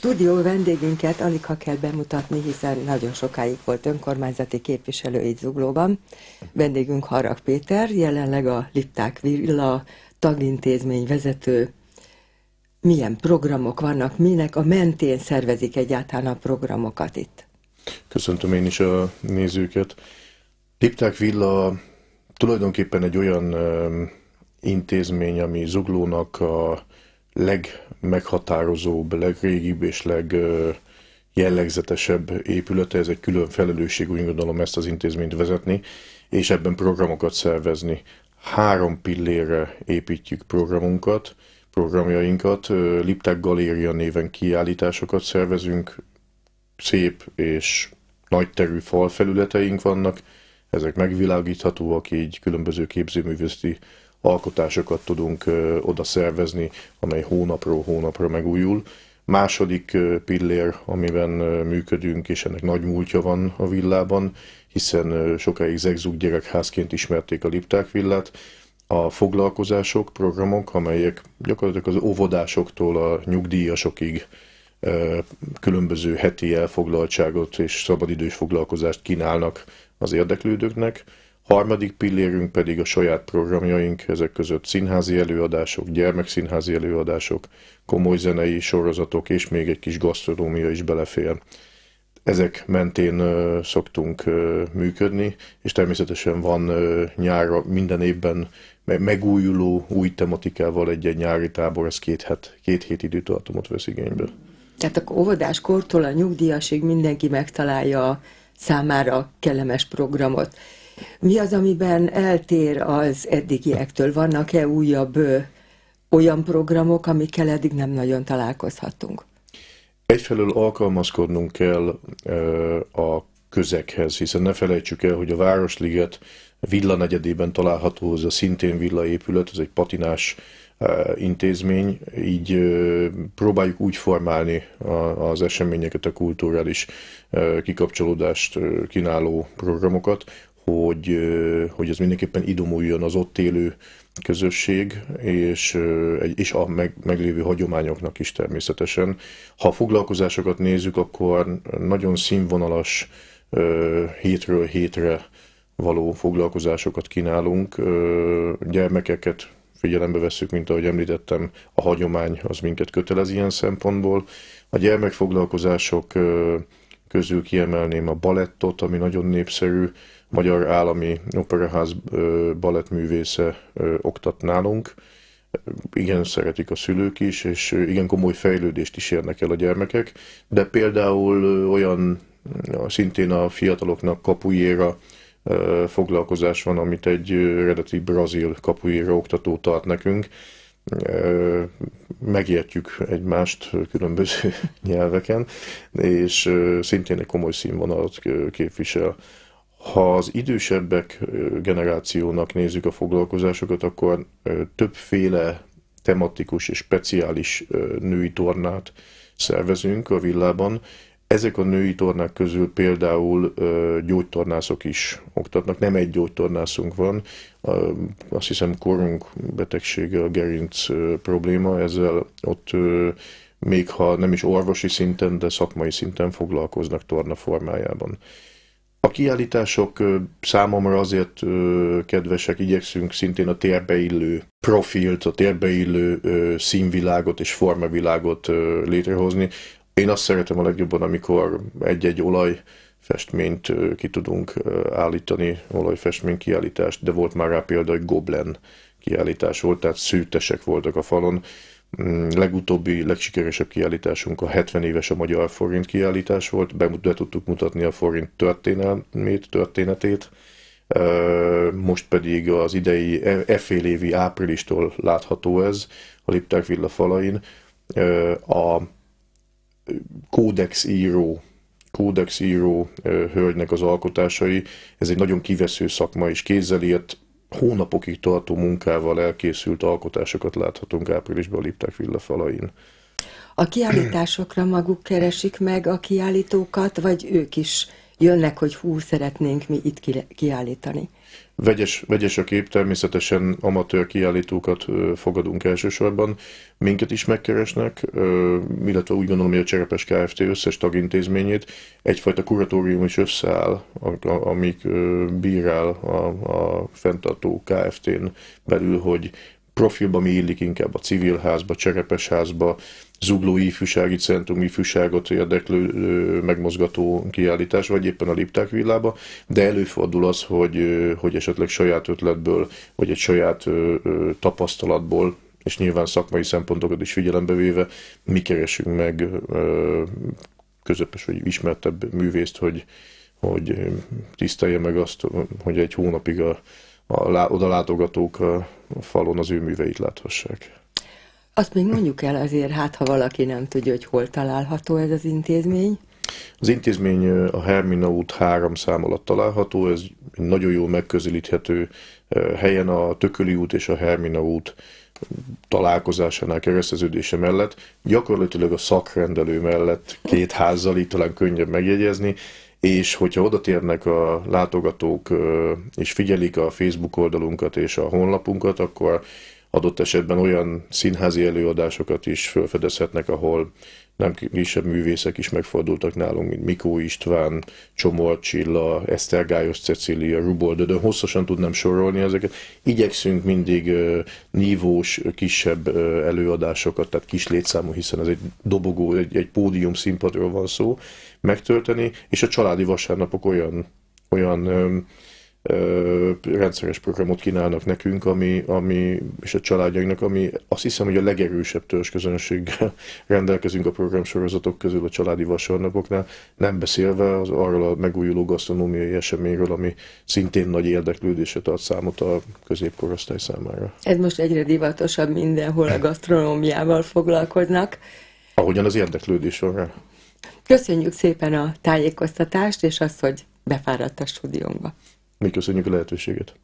Stúdió vendégünket alig ha kell bemutatni, hiszen nagyon sokáig volt önkormányzati képviselő itt Zuglóban. Vendégünk Harag Péter, jelenleg a Lipták Villa tagintézmény vezető. Milyen programok vannak, minek a mentén szervezik egyáltalán a programokat itt? Köszöntöm én is a nézőket. Lipták Villa tulajdonképpen egy olyan intézmény, ami Zuglónak a legmeghatározóbb, legrégibb és leg jellegzetesebb épülete, ez egy külön felelősség, úgy gondolom ezt az intézményt vezetni, és ebben programokat szervezni. Három pillére építjük programunkat, programjainkat, Liptek Galéria néven kiállításokat szervezünk, szép és nagy terű falfelületeink vannak, ezek megvilágíthatóak, így különböző képzőművészeti alkotásokat tudunk oda szervezni, amely hónapról hónapra megújul. Második pillér, amiben működünk, és ennek nagy múltja van a villában, hiszen sokáig zegzug gyerekházként ismerték a Lipták villát, a foglalkozások, programok, amelyek gyakorlatilag az óvodásoktól a nyugdíjasokig különböző heti elfoglaltságot és szabadidős foglalkozást kínálnak az érdeklődőknek. Harmadik pillérünk pedig a saját programjaink, ezek között színházi előadások, gyermekszínházi előadások, komoly zenei sorozatok és még egy kis gasztronómia is belefér. Ezek mentén szoktunk működni, és természetesen van nyára minden évben megújuló új tematikával egy-egy nyári tábor, ez két, het, két hét időtartamot vesz igénybe. Tehát a óvodás kortól a nyugdíjasig mindenki megtalálja a számára kellemes programot. Mi az, amiben eltér az eddigiektől? Vannak-e újabb ö, olyan programok, amikkel eddig nem nagyon találkozhatunk? Egyfelől alkalmazkodnunk kell ö, a közekhez, hiszen ne felejtsük el, hogy a Városliget negyedében található, ez a szintén épület, ez egy patinás intézmény, így próbáljuk úgy formálni az eseményeket, a kulturális kikapcsolódást kínáló programokat, hogy, hogy ez mindenképpen idomuljon az ott élő közösség, és, és a meg, meglévő hagyományoknak is természetesen. Ha a foglalkozásokat nézzük, akkor nagyon színvonalas hétről hétre való foglalkozásokat kínálunk, gyermekeket figyelembe vesszük, mint ahogy említettem, a hagyomány az minket kötelez ilyen szempontból. A gyermekfoglalkozások közül kiemelném a balettot, ami nagyon népszerű, Magyar Állami Operaház balettművésze oktat nálunk. Igen, szeretik a szülők is, és igen komoly fejlődést is érnek el a gyermekek, de például olyan szintén a fiataloknak kapujéra foglalkozás van, amit egy eredeti brazil kapujéra oktató tart nekünk. Megértjük egymást különböző nyelveken, és szintén egy komoly színvonalat képvisel. Ha az idősebbek generációnak nézzük a foglalkozásokat, akkor többféle tematikus és speciális női tornát szervezünk a villában. Ezek a női tornák közül például gyógytornászok is oktatnak. Nem egy gyógytornászunk van, azt hiszem korunk betegsége, a gerinc probléma, ezzel ott még ha nem is orvosi szinten, de szakmai szinten foglalkoznak torna formájában. A kiállítások számomra azért kedvesek, igyekszünk szintén a térbe illő profilt, a térbe illő színvilágot és formavilágot létrehozni. Én azt szeretem a legjobban, amikor egy-egy olaj festményt ki tudunk állítani, olajfestmény kiállítást, de volt már rá példa, hogy Goblen kiállítás volt, tehát szűtesek voltak a falon, Mm, legutóbbi, legsikeresebb kiállításunk a 70 éves a magyar forint kiállítás volt, be, be tudtuk mutatni a forint történelmét, történetét, most pedig az idei e, e fél évi áprilistól látható ez a Lipták Villa falain. A kódex író író hölgynek az alkotásai, ez egy nagyon kivesző szakma, és kézzel írt hónapokig tartó munkával elkészült alkotásokat láthatunk áprilisban a Lipták falain. A kiállításokra maguk keresik meg a kiállítókat, vagy ők is jönnek, hogy hú, szeretnénk mi itt kiállítani? Vegyes, vegyes a kép, természetesen amatőr kiállítókat fogadunk elsősorban, minket is megkeresnek, illetve úgy gondolom, hogy a Cserepes Kft. összes tagintézményét egyfajta kuratórium is összeáll, amik bírál a, a fenntartó Kft-n belül, hogy profilba mi illik inkább a civilházba, cserepesházba, zugló ifjúsági centrum ifjúságot érdeklő megmozgató kiállítás, vagy éppen a Lipták villába, de előfordul az, hogy, hogy esetleg saját ötletből, vagy egy saját tapasztalatból és nyilván szakmai szempontokat is figyelembe véve, mi keresünk meg közepes vagy ismertebb művészt, hogy, hogy tisztelje meg azt, hogy egy hónapig a, a, oda látogatók a, a falon az ő műveit láthassák. Azt még mondjuk el azért, hát ha valaki nem tudja, hogy hol található ez az intézmény. Az intézmény a Hermina út három szám alatt található, ez nagyon jól megközelíthető helyen a Tököli út és a Hermina út találkozásánál kereszteződése mellett, gyakorlatilag a szakrendelő mellett két házzal, itt talán könnyebb megjegyezni, és hogyha térnek a látogatók és figyelik a Facebook oldalunkat és a honlapunkat, akkor adott esetben olyan színházi előadásokat is felfedezhetnek, ahol nem kisebb művészek is megfordultak nálunk, mint Mikó István, Csomor Csilla, Eszter Gályos Cecília, Rubold, de hosszasan tudnám sorolni ezeket. Igyekszünk mindig nívós, kisebb előadásokat, tehát kis létszámú, hiszen ez egy dobogó, egy, egy pódium színpadról van szó, megtölteni, és a családi vasárnapok olyan, olyan rendszeres programot kínálnak nekünk, ami, ami, és a családjainknak, ami azt hiszem, hogy a legerősebb közönséggel rendelkezünk a programsorozatok közül a családi vasárnapoknál, nem beszélve az arról a megújuló gasztronómiai eseményről, ami szintén nagy érdeklődésre ad számot a középkorosztály számára. Ez most egyre divatosabb mindenhol a gasztronómiával foglalkoznak. Ahogyan az érdeklődés van rá. Köszönjük szépen a tájékoztatást, és azt, hogy befáradt a stúdiónkba. Mi köszönjük a lehetőséget.